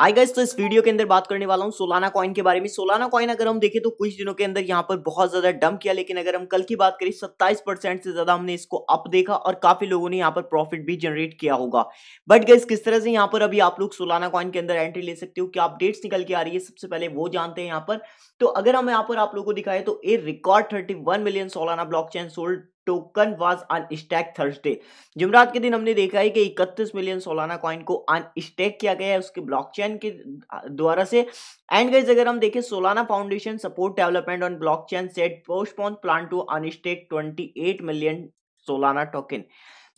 hi guys तो इस video के अंदर बात करने वाला हूँ सोलाना कॉइन के बारे में सोलाना कॉइन अगर हम देखें तो कुछ दिनों के अंदर यहाँ पर बहुत ज्यादा डम किया लेकिन अगर हम कल की बात करें 27 परसेंट से ज्यादा हमने इसको अप देखा और काफी लोगों ने यहाँ पर प्रॉफिट भी जनरेट किया होगा बट गाइस किस तरह से यहाँ पर अभी आप लोग सोलाना कॉइन के अंदर एंट्री ले सकते हो क्या अपडेट्स निकल के आ रही है सबसे पहले वो जानते हैं यहाँ पर तो अगर हम यहाँ पर आप लोग को दिखाए तो a record thirty million Solana block sold token was unstack Thursday जुमरात के दिन हमने देखा है कि 31 मिलियन सोलाना कॉइन को अनस्टैक किया गया है उसके ब्लॉकचेन के द्वारा से एंड गाइस अगर हम देखें Solana foundation support development on blockchain set postpone plan to unstack 28 million Solana token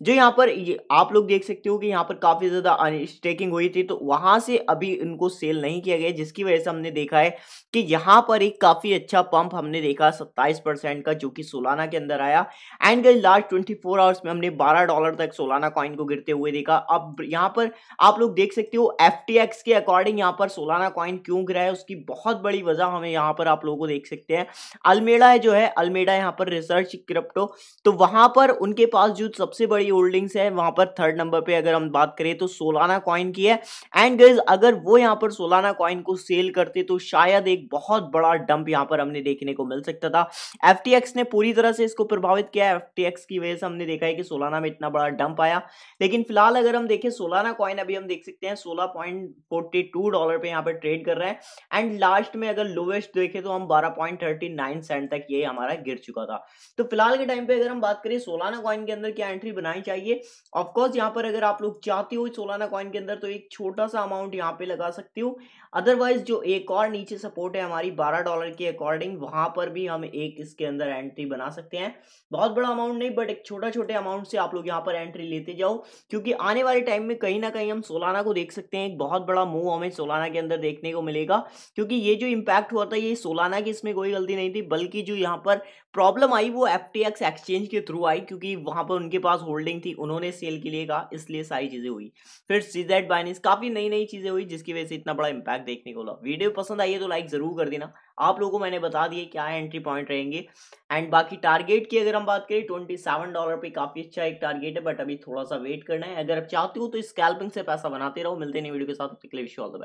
जो यहाँ पर ये आप लोग देख सकते हो कि यहाँ पर काफ़ी ज़्यादा स्टेकिंग हुई थी तो वहाँ से अभी इनको सेल नहीं किया गया जिसकी वजह से हमने देखा है कि यहाँ पर एक काफ़ी अच्छा पंप हमने देखा 27 परसेंट का जो कि सोलाना के अंदर आया एंड गई लास्ट ट्वेंटी फोर आवर्स में हमने बारह डॉलर तक सोलाना कॉइन को गिरते हुए देखा अब यहाँ पर आप लोग देख सकते हो एफ के अकॉर्डिंग यहाँ पर सोलाना कॉइन क्यों गिरा है उसकी बहुत बड़ी वजह हमें यहाँ पर आप लोगों को देख सकते हैं अलमेड़ा है जो है अलमेड़ा यहाँ पर रिसर्च क्रिप्टो तो वहाँ पर उनके पास जो सबसे बड़ी बड़ी होल्डिंग्स है वहां पर थर्ड नंबर पे अगर हम बात करें तो सोलाना कॉइन की है एंड गर्ज अगर वो यहाँ पर सोलाना कॉइन को सेल करते तो शायद एक बहुत बड़ा डंप यहाँ पर हमने देखने को मिल सकता था एफ ने पूरी तरह से इसको प्रभावित किया एफ की वजह से हमने देखा है कि सोलाना में इतना बड़ा डंप आया लेकिन फिलहाल अगर हम देखें सोलाना कॉइन अभी हम देख सकते हैं सोलह पॉइंट फोर्टी टू डॉलर पे यहाँ पर ट्रेड कर रहे हैं एंड लास्ट में अगर लोवेस्ट देखें तो हम बारह पॉइंट थर्टी नाइन सेंट तक ये हमारा गिर चुका था तो फिलहाल के टाइम पे अगर हम बात करें सोलाना कॉइन के अंदर क्या एंट्री बनाए लगानी चाहिए ऑफकोर्स यहाँ पर अगर आप लोग चाहते हो सोलाना कॉइन के अंदर तो एक छोटा सा अमाउंट यहाँ पे लगा सकते हो अदरवाइज जो एक और नीचे सपोर्ट है हमारी बारह डॉलर के अकॉर्डिंग वहां पर भी हम एक इसके अंदर एंट्री बना सकते हैं बहुत बड़ा अमाउंट नहीं बट एक छोटा छोटे अमाउंट से आप लोग यहाँ पर एंट्री लेते जाओ क्योंकि आने वाले टाइम में कहीं ना कहीं हम सोलाना को देख सकते हैं एक बहुत बड़ा मूव हमें सोलाना के अंदर देखने को मिलेगा क्योंकि ये जो इम्पैक्ट हुआ था ये सोलाना की इसमें कोई गलती नहीं थी बल्कि जो यहाँ पर प्रॉब्लम आई वो एफ एक्सचेंज के थ्रू आई क्योंकि वहां पर उनके पास होल्ड होल्डिंग थी उन्होंने सेल के लिए कहा इसलिए सारी चीज़ें हुई फिर सीजेड बाइनेंस काफ़ी नई नई चीज़ें हुई जिसकी वजह से इतना बड़ा इंपैक्ट देखने को मिला वीडियो पसंद आई है तो लाइक ज़रूर कर देना आप लोगों को मैंने बता दिया क्या एंट्री पॉइंट रहेंगे एंड बाकी टारगेट की अगर हम बात करें ट्वेंटी सेवन डॉलर पर काफ़ी अच्छा एक टारगेट है बट अभी थोड़ा सा वेट करना है अगर आप चाहते हो तो स्कैल्पिंग से पैसा बनाते रहो मिलते नहीं वीडियो के साथ